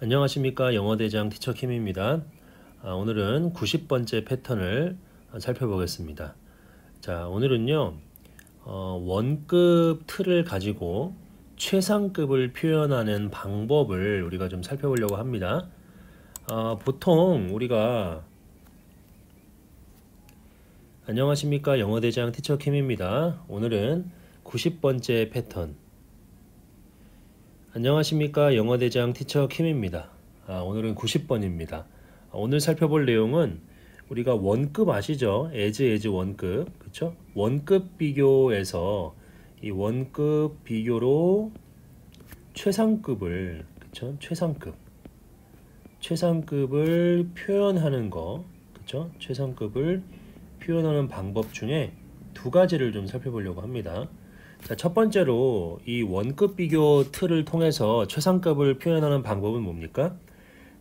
안녕하십니까 영어대장 티처킴입니다. 아, 오늘은 90번째 패턴을 살펴보겠습니다. 자 오늘은요 어, 원급 틀을 가지고 최상급을 표현하는 방법을 우리가 좀 살펴보려고 합니다. 아, 보통 우리가 안녕하십니까 영어대장 티처킴입니다. 오늘은 90번째 패턴 안녕하십니까 영어대장 티처 킴입니다. 아, 오늘은 90번입니다. 아, 오늘 살펴볼 내용은 우리가 원급 아시죠? as as 원급 그쵸? 원급 비교에서 이 원급 비교로 최상급을 그쵸? 최상급 최상급을 표현하는 거 그쵸? 최상급을 표현하는 방법 중에 두 가지를 좀 살펴보려고 합니다. 자, 첫 번째로 이 원급 비교 틀을 통해서 최상급을 표현하는 방법은 뭡니까?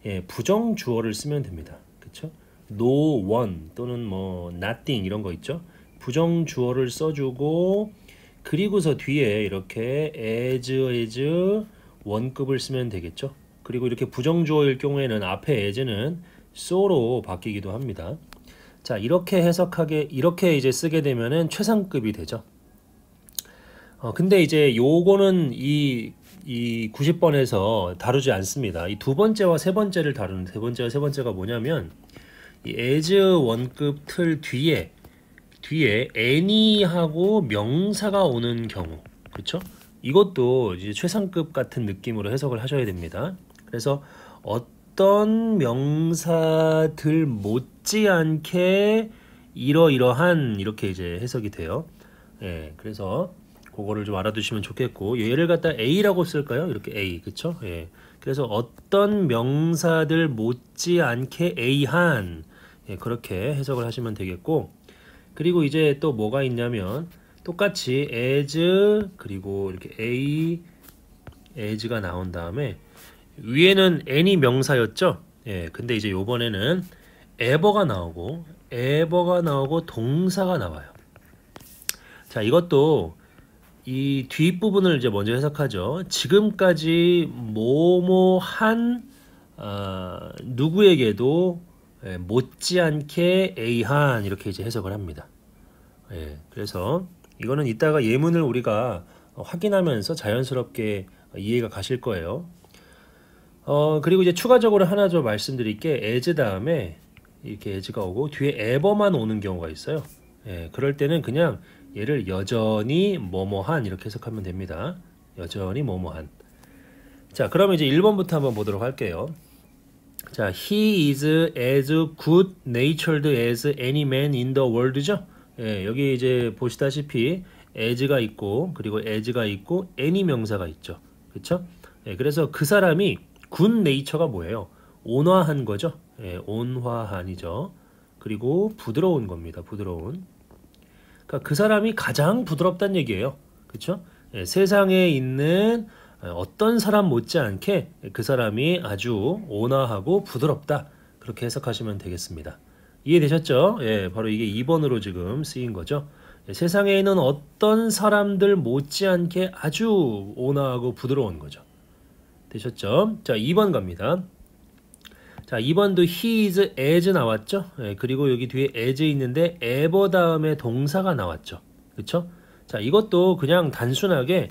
예, 부정 주어를 쓰면 됩니다. 그렇죠? no one 또는 뭐 nothing 이런 거 있죠? 부정 주어를 써주고 그리고서 뒤에 이렇게 as as 원급을 쓰면 되겠죠. 그리고 이렇게 부정주어일 경우에는 앞에 as는 so로 바뀌기도 합니다. 자 이렇게 해석하게 이렇게 이제 쓰게 되면은 최상급이 되죠. 어, 근데 이제 요거는 이, 이 90번에서 다루지 않습니다. 이 두 번째와 세 번째를 다루는, 세 번째와 세 번째가 뭐냐면, 이 as 원급 틀 뒤에, 뒤에 any하고 명사가 오는 경우. 그쵸? 이것도 이제 최상급 같은 느낌으로 해석을 하셔야 됩니다. 그래서 어떤 명사들 못지않게 이러이러한 이렇게 이제 해석이 돼요. 예, 그래서 그거를 좀 알아두시면 좋겠고 얘를 예, 갖다 A라고 쓸까요? 이렇게 A 그쵸? 예. 그래서 어떤 명사들 못지않게 A한 예, 그렇게 해석을 하시면 되겠고 그리고 이제 또 뭐가 있냐면 똑같이 as 그리고 이렇게 a as가 나온 다음에 위에는 n이 명사였죠 예 근데 이제 요번에는 ever가 나오고 ever가 나오고 동사가 나와요 자 이것도 이 뒷부분을 이제 먼저 해석하죠. 지금까지 모모한 어, 누구에게도 예, 못지않게 에이한 이렇게 이제 해석을 합니다. 예, 그래서 이거는 이따가 예문을 우리가 확인하면서 자연스럽게 이해가 가실 거예요. 어, 그리고 이제 추가적으로 하나 더 말씀드릴 게 에즈 다음에 이렇게 에즈가 오고 뒤에 에버만 오는 경우가 있어요. 예, 그럴 때는 그냥 얘를 여전히 뭐뭐한 이렇게 해석하면 됩니다. 여전히 뭐뭐한. 자, 그러면 이제 1번부터 한번 보도록 할게요. 자, he is as good natured as any man in the world죠. 예, 여기 이제 보시다시피 as가 있고 그리고 as가 있고 any 명사가 있죠. 그렇죠? 예, 그래서 그 사람이 good nature가 뭐예요? 온화한 거죠. 예, 온화한이죠. 그리고 부드러운 겁니다. 부드러운. 그러니까 그 사람이 가장 부드럽다는 얘기예요. 그렇죠? 예, 세상에 있는 어떤 사람 못지않게 그 사람이 아주 온화하고 부드럽다 그렇게 해석하시면 되겠습니다. 이해되셨죠? 예, 바로 이게 2번으로 지금 쓰인 거죠. 예, 세상에 있는 어떤 사람들 못지않게 아주 온화하고 부드러운 거죠. 되셨죠? 자, 2번 갑니다. 자, 2번도 he is, as 나왔죠? 예, 그리고 여기 뒤에 as 있는데 ever 다음에 동사가 나왔죠. 그쵸? 자, 이것도 그냥 단순하게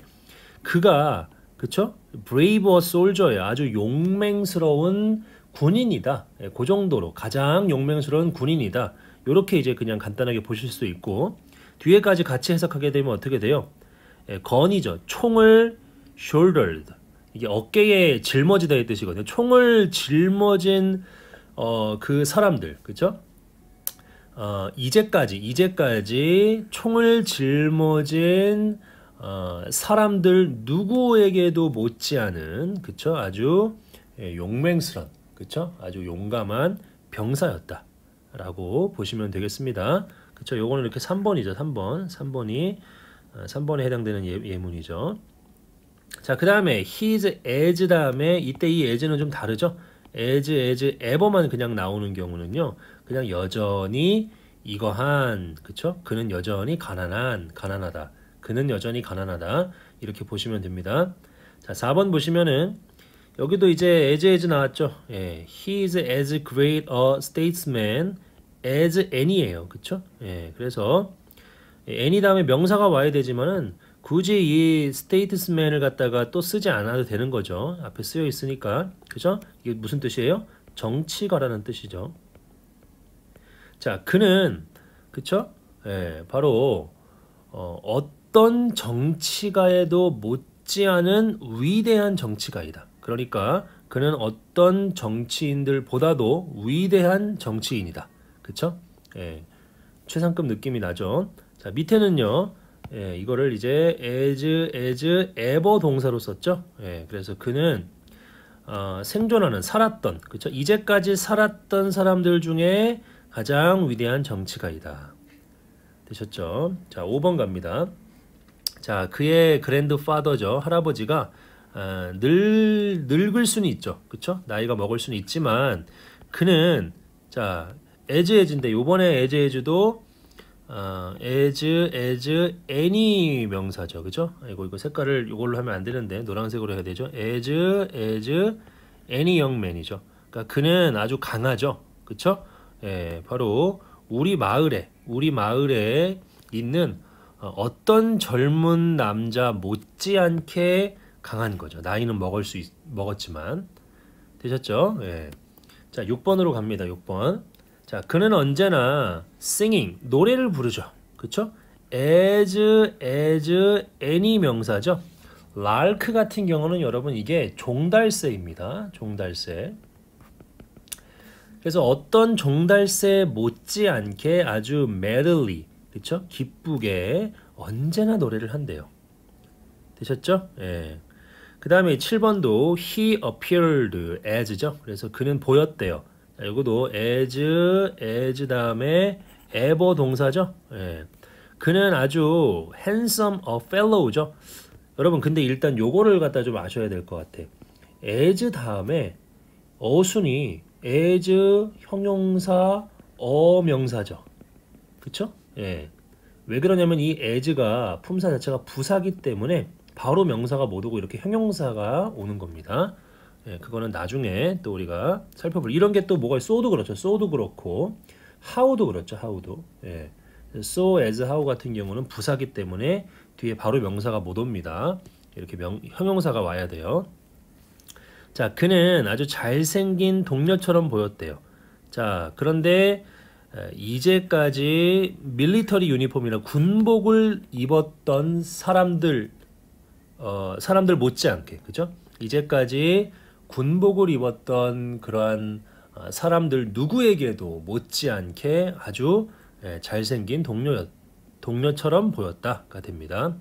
그가, 그쵸? brave a s o l d i e r 예 아주 용맹스러운 군인이다. 예, 그 정도로 가장 용맹스러운 군인이다. 이렇게 이제 그냥 간단하게 보실 수 있고 뒤에까지 같이 해석하게 되면 어떻게 돼요? 예, 건이죠. 총을 shouldered 이게 어깨에 짊어지다의 뜻이거든요. 총을 짊어진 어, 그 사람들, 그죠? 어, 이제까지 이제까지 총을 짊어진 어, 사람들 누구에게도 못지않은 그쵸 아주 예, 용맹스런 그쵸 아주 용감한 병사였다라고 보시면 되겠습니다. 그쵸 요거는 이렇게 3번이죠. 3번 3번이 3번에 어, 해당되는 예, 예문이죠. 자, 그 다음에 his as 다음에 이때 이 as는 좀 다르죠? as as ever만 그냥 나오는 경우는요. 그냥 여전히 이거한 그쵸? 그는 여전히 가난한 가난하다. 그는 여전히 가난하다. 이렇게 보시면 됩니다. 자, 4번 보시면은 여기도 이제 as as 나왔죠? 예. he is as great a statesman as any예요. 그쵸? 예. 그래서 예, any 다음에 명사가 와야 되지만은 굳이 이 스테이트스맨을 갖다가 또 쓰지 않아도 되는 거죠. 앞에 쓰여 있으니까. 그죠? 이게 무슨 뜻이에요? 정치가라는 뜻이죠. 자, 그는 그쵸? 예, 바로 어, 떤 정치가에도 못지않은 위대한 정치가이다. 그러니까 그는 어떤 정치인들보다도 위대한 정치인이다. 그쵸? 예, 최상급 느낌이 나죠. 자, 밑에는요. 예, 이거를 이제 as, as, ever 동사로 썼죠. 예, 그래서 그는 어, 생존하는 살았던 그쵸 이제까지 살았던 사람들 중에 가장 위대한 정치가이다. 되셨죠? 자, 5번 갑니다. 자, 그의 그랜드 파더죠. 할아버지가 어, 늘 늙을 수는 있죠. 그쵸 나이가 먹을 수는 있지만 그는 자, 에즈에즈인데 요번에 에즈에즈도 어, as, as, any 명사죠. 그죠? 이거, 이거 색깔을 이걸로 하면 안 되는데, 노란색으로 해야 되죠. as, as, any young man이죠. 그니까 그는 아주 강하죠. 그쵸? 예, 바로 우리 마을에, 우리 마을에 있는 어, 어떤 젊은 남자 못지않게 강한 거죠. 나이는 먹을 수, 있, 먹었지만. 되셨죠? 예. 자, 6번으로 갑니다. 6번. 자, 그는 언제나 singing, 노래를 부르죠. 그쵸? as, as, any 명사죠. 랄크 같은 경우는 여러분 이게 종달새입니다. 종달새. 그래서 어떤 종달새 못지않게 아주 merrily, 그쵸? 기쁘게 언제나 노래를 한대요. 되셨죠? 예. 그 다음에 7번도 he appeared as죠. 그래서 그는 보였대요. 자, 이것도 as, as 다음에 ever 동사죠. 예. 그는 아주 handsome a fellow죠. 여러분 근데 일단 요거를 갖다 좀 아셔야 될 것 같아. as 다음에 어순이 as 형용사 어명사죠. 그쵸? 예. 왜 그러냐면 이 as가 품사 자체가 부사기 때문에 바로 명사가 못 오고 이렇게 형용사가 오는 겁니다. 예, 그거는 나중에 또 우리가 살펴볼 이런 게 또 뭐가 소도 그렇죠. 소도 그렇고 하우도 그렇죠. 하우도. 예. so as how 같은 경우는 부사기 때문에 뒤에 바로 명사가 못 옵니다. 이렇게 명, 형용사가 와야 돼요. 자, 그는 아주 잘생긴 동료처럼 보였대요. 자, 그런데 이제까지 밀리터리 유니폼이나 군복을 입었던 사람들 어, 사람들 못지않게 그죠? 이제까지 군복을 입었던 그러한 아, 사람들 누구에게도 못지않게 아주 예, 잘생긴 동료 동료처럼 보였다가 됩니다.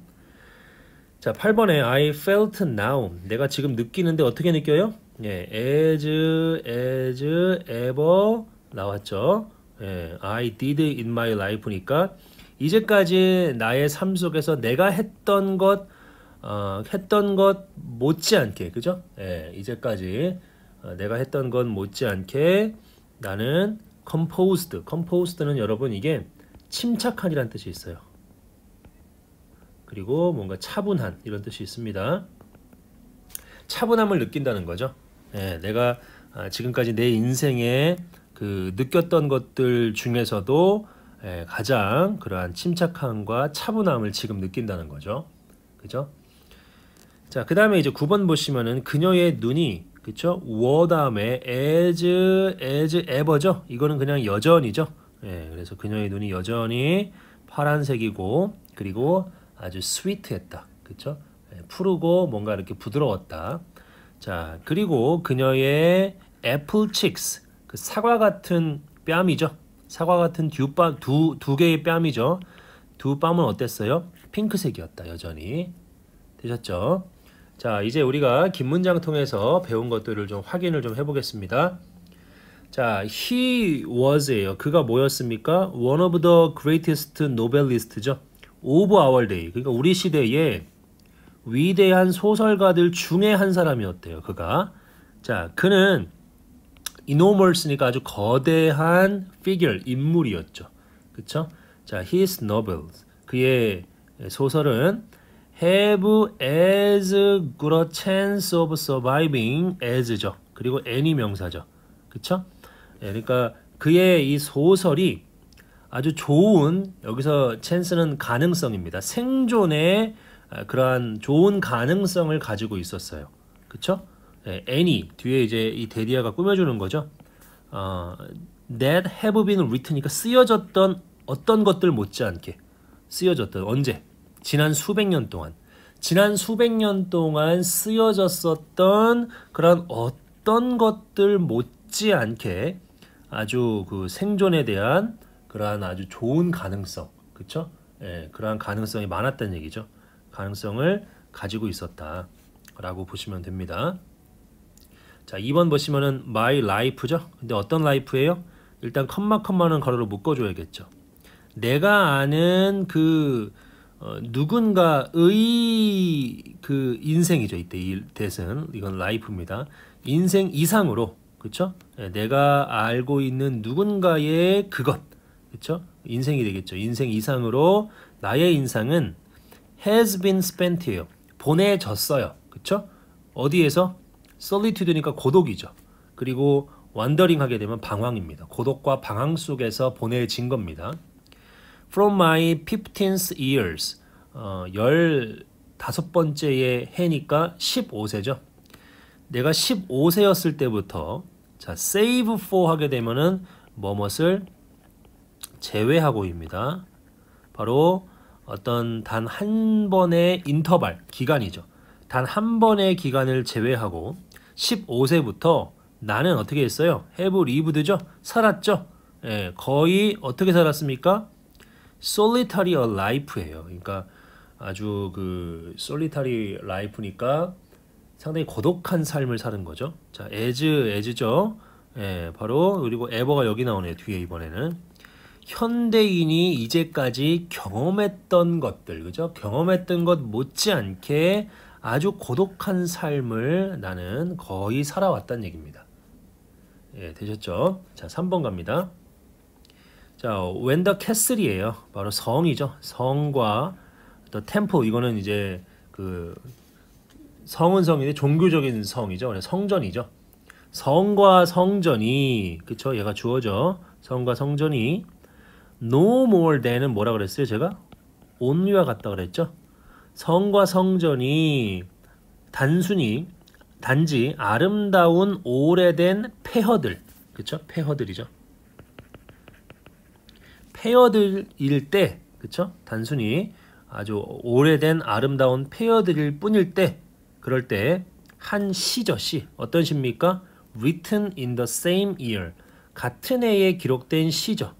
자, 8번에 I felt now. 내가 지금 느끼는데 어떻게 느껴요? 예, as, as, ever 나왔죠. 예, I did in my life니까 이제까지 나의 삶 속에서 내가 했던 것 어, 했던 것 못지않게 그죠? 예, 이제까지 어, 내가 했던 것 못지않게 나는 composed, composed는 여러분 이게 침착한이란 뜻이 있어요. 그리고 뭔가 차분한 이런 뜻이 있습니다. 차분함을 느낀다는 거죠. 예, 내가 아, 지금까지 내 인생에 그 느꼈던 것들 중에서도 예, 가장 그러한 침착함과 차분함을 지금 느낀다는 거죠. 그죠? 자, 그 다음에 이제 9번 보시면은 그녀의 눈이 그쵸? 워 다음에 as, as, ever죠? 이거는 그냥 여전이죠? 예, 그래서 그녀의 눈이 여전히 파란색이고 그리고 아주 스위트했다. 그쵸? 예, 푸르고 뭔가 이렇게 부드러웠다. 자, 그리고 그녀의 애플 칙스, 그 사과 같은 뺨이죠? 사과 같은 두, 빠, 두, 두 개의 뺨이죠? 두 뺨은 어땠어요? 핑크색이었다, 여전히. 되셨죠? 자, 이제 우리가 긴 문장 통해서 배운 것들을 좀 확인을 좀 해보겠습니다. 자, he was예요. 그가 뭐였습니까? One of the greatest novelist죠. Of our day. 그러니까 우리 시대에 위대한 소설가들 중에 한 사람이었대요. 그가. 자, 그는 enormous니까 아주 거대한 figure, 인물이었죠. 그쵸? 자, his novels. 그의 소설은 have as good a chance of surviving as죠. 그리고 any 명사죠. 그쵸? 예, 그러니까 그의 이 소설이 아주 좋은 여기서 찬스는 가능성입니다. 생존의 아, 그러한 좋은 가능성을 가지고 있었어요. 그쵸? 예, any 뒤에 이제 이데디아가 꾸며주는 거죠. 어, that have been written이니까 그러니까 쓰여졌던 어떤 것들 못지않게 쓰여졌던 언제 지난 수백 년 동안 지난 수백 년 동안 쓰여졌었던 그런 어떤 것들 못지않게 아주 그 생존에 대한 그러한 아주 좋은 가능성 그쵸? 예, 그러한 가능성이 많았다는 얘기죠. 가능성을 가지고 있었다 라고 보시면 됩니다. 자 2번 보시면은 my life죠. 근데 어떤 l i f 예요 일단 컴마 컴마는 가로로 묶어줘야겠죠. 내가 아는 그 어, 누군가의 그 인생이죠 이때 이 대은 이건 라이프입니다 인생 이상으로 그쵸 예, 내가 알고 있는 누군가의 그것 그쵸 인생이 되겠죠 인생 이상으로 나의 인상은 has been spent예요 보내졌어요 그쵸 어디에서 solitude니까 고독이죠 그리고 완더링 하게 되면 방황입니다 고독과 방황 속에서 보내진 겁니다 From my 15th years 어, 15번째의 해니까 15세죠. 내가 15세였을 때부터 자 save for 하게 되면은 뭐뭇을 제외하고입니다. 바로 어떤 단 한 번의 인터벌 기간이죠. 단 한 번의 기간을 제외하고 15세부터 나는 어떻게 했어요? have lived죠? 살았죠? 예, 거의 어떻게 살았습니까? 솔리타리 라이프예요. 그러니까 아주 그 솔리터리 라이프니까 상당히 고독한 삶을 사는 거죠. 자, as as죠. 예, 바로 그리고 e v 가 여기 나오네요. 뒤에 이번에는 현대인이 이제까지 경험했던 것들, 그죠? 경험했던 것 못지않게 아주 고독한 삶을 나는 거의 살아왔단 얘기입니다. 예, 되셨죠? 자, 3번 갑니다. 자, 웬더 캐슬이에요. 바로 성이죠. 성과 또 템포 이거는 이제 그 성은 성인데 종교적인 성이죠. 성전이죠. 성과 성전이 그쵸? 얘가 주어져. 성과 성전이 no more than은 뭐라 그랬어요? 제가 온리와 같다 그랬죠. 성과 성전이 단순히 단지 아름다운 오래된 폐허들 그쵸? 폐허들이죠. 페어들일 때 그쵸? 단순히 아주 오래된 아름다운 페어들일 뿐일 때 그럴 때 한 시죠 시 어떤 시입니까? written in the same year 같은 해에 기록된 시죠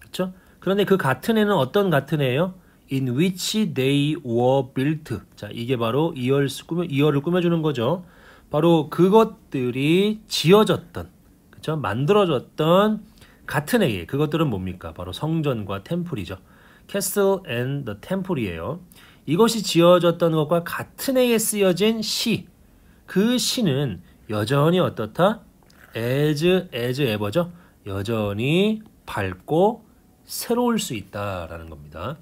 그쵸? 그런데 그 같은 해는 어떤 같은 해예요? in which they were built 자 이게 바로 이열 꾸며, 꾸며주는 거죠 바로 그것들이 지어졌던 그쵸? 만들어졌던 같은 에게 그것들은 뭡니까? 바로 성전과 템플이죠. Castle and the Temple이에요. 이것이 지어졌던 것과 같은 해에 쓰여진 시, 그 시는 여전히 어떻다? as, as ever죠? 여전히 밝고 새로울 수 있다라는 겁니다.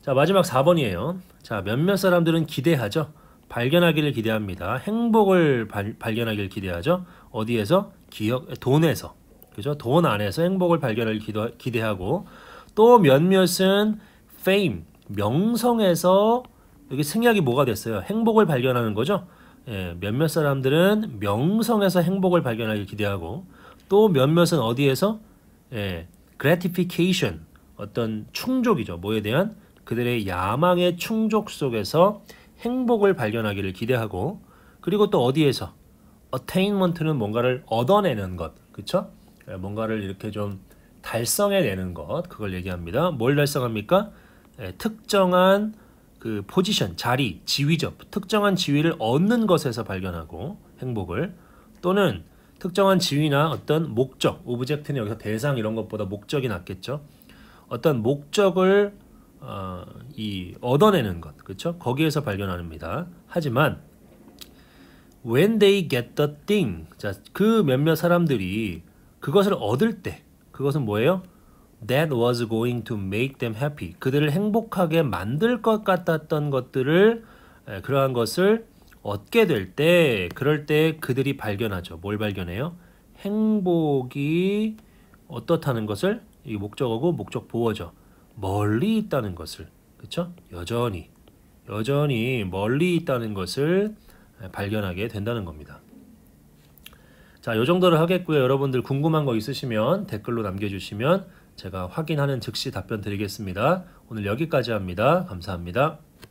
자, 마지막 4번이에요. 자, 몇몇 사람들은 기대하죠. 발견하기를 기대합니다. 행복을 발, 견하기를 기대하죠. 어디에서? 기억, 돈에서. 그죠? 돈 안에서 행복을 발견을 기도, 기대하고 또 몇몇은 fame, 명성에서 여기 생략이 뭐가 됐어요? 행복을 발견하는 거죠. 예, 몇몇 사람들은 명성에서 행복을 발견하길 기대하고 또 몇몇은 어디에서 예, gratification 어떤 충족이죠. 뭐에 대한 그들의 야망의 충족 속에서 행복을 발견하기를 기대하고 그리고 또 어디에서 attainment는 뭔가를 얻어내는 것. 그렇죠? 예, 뭔가를 이렇게 좀 달성해내는 것 그걸 얘기합니다. 뭘 달성합니까? 예, 특정한 그 포지션, 자리, 지위적 특정한 지위를 얻는 것에서 발견하고 행복을 또는 특정한 지위나 어떤 목적, 오브젝트는 여기서 대상 이런 것보다 목적이 낫겠죠. 어떤 목적을 어, 이 얻어내는 것, 그렇죠? 거기에서 발견합니다. 하지만 when they get the thing, 자, 그 몇몇 사람들이 그것을 얻을 때 그것은 뭐예요? That was going to make them happy. 그들을 행복하게 만들 것 같았던 것들을 그러한 것을 얻게 될때 그럴 때 그들이 발견하죠. 뭘 발견해요? 행복이 어떻다는 것을 이 목적어고 목적 보호죠. 멀리 있다는 것을 그렇죠? 여전히 여전히 멀리 있다는 것을 발견하게 된다는 겁니다. 자, 요정도로 하겠고요. 여러분들 궁금한 거 있으시면 댓글로 남겨주시면 제가 확인하는 즉시 답변 드리겠습니다. 오늘 여기까지 합니다. 감사합니다.